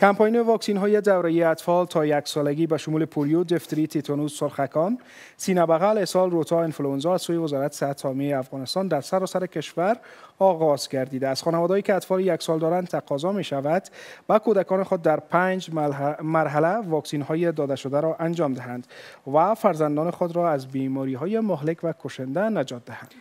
کمپاین واکسین های دوره اطفال تا یک سالگی به شمول پولیو، دفتری، تیتانوس، سرخکان، سینه بغل، روتا، انفلوئنزا از سوی وزارت صحت حامی افغانستان در سراسر کشور آغاز گردیده است. خانواده که اطفال یک سال دارند تقاضا می شود و کودکان خود در پنج مرحله واکسین های داده شده را انجام دهند و فرزندان خود را از بیماری های مهلک و کشنده نجات دهند.